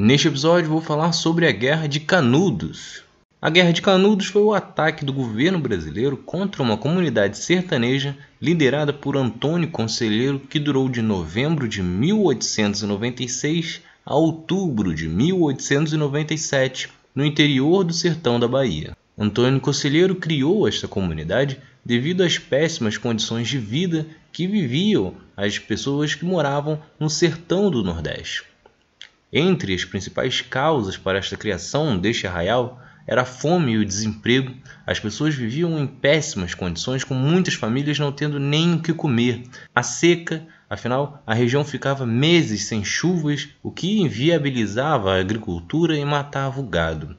Neste episódio vou falar sobre a Guerra de Canudos. A Guerra de Canudos foi o ataque do governo brasileiro contra uma comunidade sertaneja liderada por Antônio Conselheiro que durou de novembro de 1896 a outubro de 1897 no interior do sertão da Bahia. Antônio Conselheiro criou esta comunidade devido às péssimas condições de vida que viviam as pessoas que moravam no sertão do Nordeste. Entre as principais causas para esta criação deste arraial era a fome e o desemprego. As pessoas viviam em péssimas condições, com muitas famílias não tendo nem o que comer. A seca, afinal, a região ficava meses sem chuvas, o que inviabilizava a agricultura e matava o gado.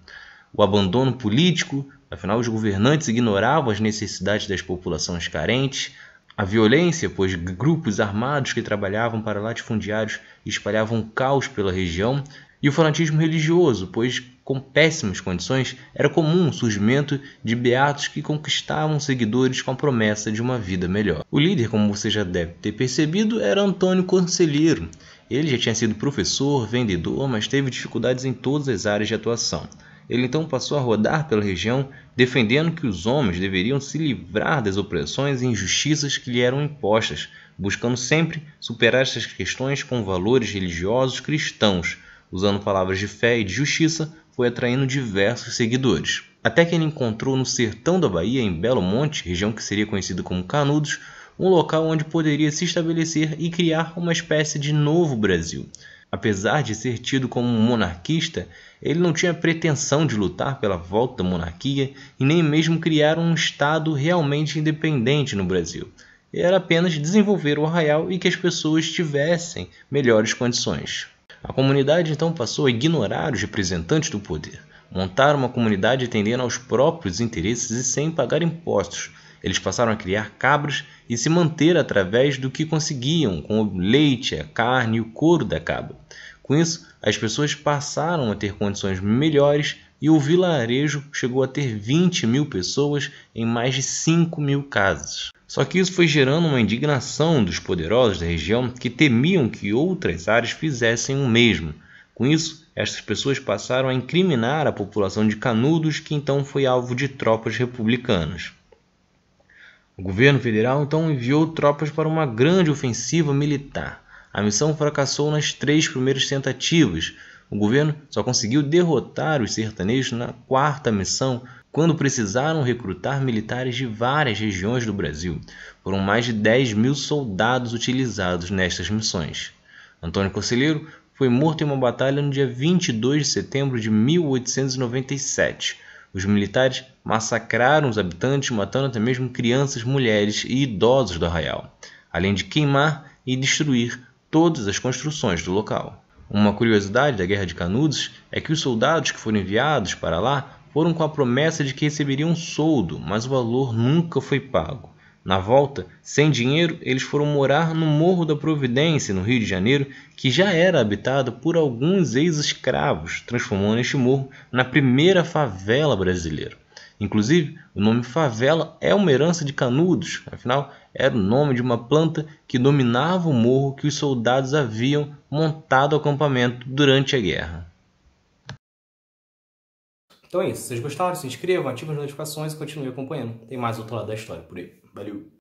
O abandono político, afinal, os governantes ignoravam as necessidades das populações carentes, a violência, pois grupos armados que trabalhavam para latifundiários espalhavam caos pela região, e o fanatismo religioso, pois com péssimas condições era comum o surgimento de beatos que conquistavam seguidores com a promessa de uma vida melhor. O líder, como você já deve ter percebido, era Antônio Conselheiro. Ele já tinha sido professor, vendedor, mas teve dificuldades em todas as áreas de atuação. Ele então passou a rodar pela região, defendendo que os homens deveriam se livrar das opressões e injustiças que lhe eram impostas, buscando sempre superar essas questões com valores religiosos cristãos. Usando palavras de fé e de justiça, foi atraindo diversos seguidores. Até que ele encontrou no sertão da Bahia, em Belo Monte, região que seria conhecida como Canudos, um local onde poderia se estabelecer e criar uma espécie de novo Brasil. Apesar de ser tido como um monarquista, ele não tinha pretensão de lutar pela volta da monarquia e nem mesmo criar um Estado realmente independente no Brasil. Era apenas desenvolver o arraial e que as pessoas tivessem melhores condições. A comunidade então passou a ignorar os representantes do poder, montar uma comunidade atendendo aos próprios interesses e sem pagar impostos, eles passaram a criar cabras e se manter através do que conseguiam com o leite, a carne e o couro da cabra. Com isso, as pessoas passaram a ter condições melhores e o vilarejo chegou a ter 20 mil pessoas em mais de 5 mil casas. Só que isso foi gerando uma indignação dos poderosos da região que temiam que outras áreas fizessem o mesmo. Com isso, estas pessoas passaram a incriminar a população de Canudos, que então foi alvo de tropas republicanas. O governo federal então enviou tropas para uma grande ofensiva militar. A missão fracassou nas três primeiras tentativas. O governo só conseguiu derrotar os sertanejos na quarta missão, quando precisaram recrutar militares de várias regiões do Brasil. Foram mais de 10 mil soldados utilizados nestas missões. Antônio Conselheiro foi morto em uma batalha no dia 22 de setembro de 1897. Os militares massacraram os habitantes, matando até mesmo crianças, mulheres e idosos do arraial, além de queimar e destruir todas as construções do local. Uma curiosidade da Guerra de Canudos é que os soldados que foram enviados para lá foram com a promessa de que receberiam um soldo, mas o valor nunca foi pago. Na volta, sem dinheiro, eles foram morar no Morro da Providência, no Rio de Janeiro, que já era habitado por alguns ex-escravos, transformando este morro na primeira favela brasileira. Inclusive, o nome favela é uma herança de Canudos, afinal, era o nome de uma planta que dominava o morro que os soldados haviam montado acampamento durante a guerra. Então é isso. Se vocês gostaram, se inscrevam, ativem as notificações e continuem acompanhando. Tem mais outro lado da história por aí. Valeu!